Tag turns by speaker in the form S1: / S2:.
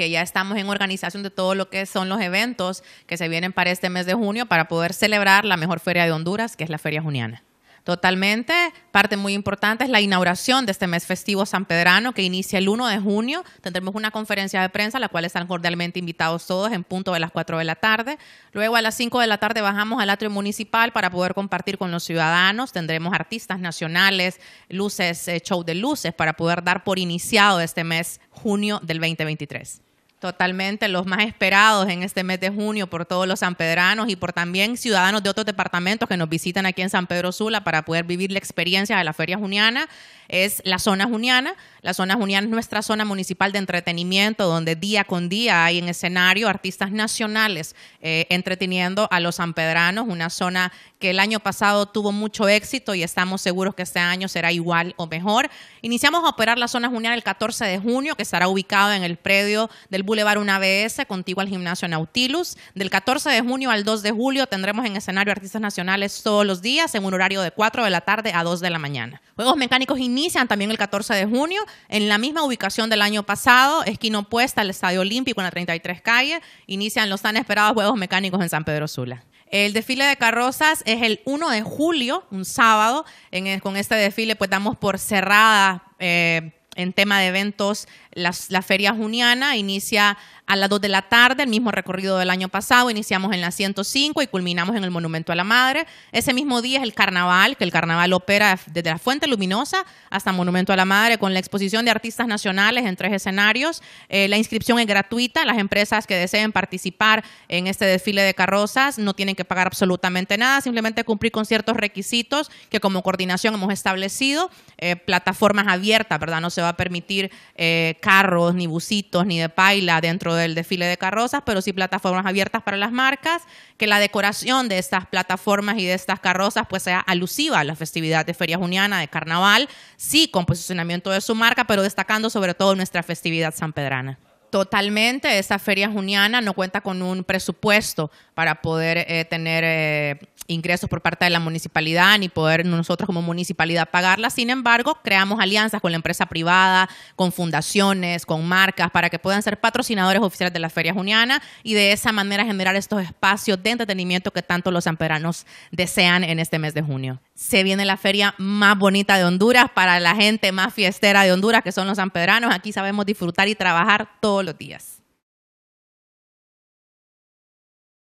S1: que ya estamos en organización de todo lo que son los eventos que se vienen para este mes de junio para poder celebrar la mejor feria de Honduras, que es la Feria Juniana. Totalmente. Parte muy importante es la inauguración de este mes festivo San Pedrano, que inicia el 1 de junio. Tendremos una conferencia de prensa a la cual están cordialmente invitados todos en punto de las 4 de la tarde. Luego a las 5 de la tarde bajamos al atrio municipal para poder compartir con los ciudadanos. Tendremos artistas nacionales, luces, eh, show de luces para poder dar por iniciado este mes junio del 2023. Totalmente, los más esperados en este mes de junio por todos los sanpedranos y por también ciudadanos de otros departamentos que nos visitan aquí en San Pedro Sula para poder vivir la experiencia de la Feria Juniana es la zona juniana. La zona juniana es nuestra zona municipal de entretenimiento, donde día con día hay en escenario artistas nacionales eh, entreteniendo a los sanpedranos, una zona que el año pasado tuvo mucho éxito y estamos seguros que este año será igual o mejor. Iniciamos a operar la zona juniana el 14 de junio, que estará ubicado en el predio del Boulevard una ABS contigo al gimnasio Nautilus. Del 14 de junio al 2 de julio tendremos en escenario artistas nacionales todos los días en un horario de 4 de la tarde a 2 de la mañana. Juegos Mecánicos inician también el 14 de junio en la misma ubicación del año pasado, esquina opuesta al Estadio Olímpico en la 33 calle. Inician los tan esperados Juegos Mecánicos en San Pedro Sula. El desfile de carrozas es el 1 de julio, un sábado. con este desfile pues damos por cerrada eh, en tema de eventos, la Feria Juniana inicia a las 2 de la tarde, el mismo recorrido del año pasado, iniciamos en la 105 y culminamos en el Monumento a la Madre. Ese mismo día es el carnaval, que el carnaval opera desde la Fuente Luminosa hasta Monumento a la Madre, con la exposición de artistas nacionales en tres escenarios. Eh, la inscripción es gratuita, las empresas que deseen participar en este desfile de carrozas no tienen que pagar absolutamente nada, simplemente cumplir con ciertos requisitos que como coordinación hemos establecido, eh, plataformas abiertas, ¿verdad? No se va a permitir eh, carros, ni busitos, ni de paila dentro de el desfile de carrozas, pero sí plataformas abiertas para las marcas, que la decoración de estas plataformas y de estas carrozas pues sea alusiva a la festividad de Feria Juniana, de Carnaval, sí con posicionamiento de su marca, pero destacando sobre todo nuestra festividad sanpedrana. Totalmente, esa feria juniana no cuenta con un presupuesto para poder eh, tener eh, ingresos por parte de la municipalidad ni poder nosotros como municipalidad pagarla. Sin embargo, creamos alianzas con la empresa privada, con fundaciones, con marcas para que puedan ser patrocinadores oficiales de la feria juniana y de esa manera generar estos espacios de entretenimiento que tanto los amperanos desean en este mes de junio se viene la feria más bonita de Honduras para la gente más fiestera de Honduras, que son los sanpedranos. Aquí sabemos disfrutar y trabajar todos los días.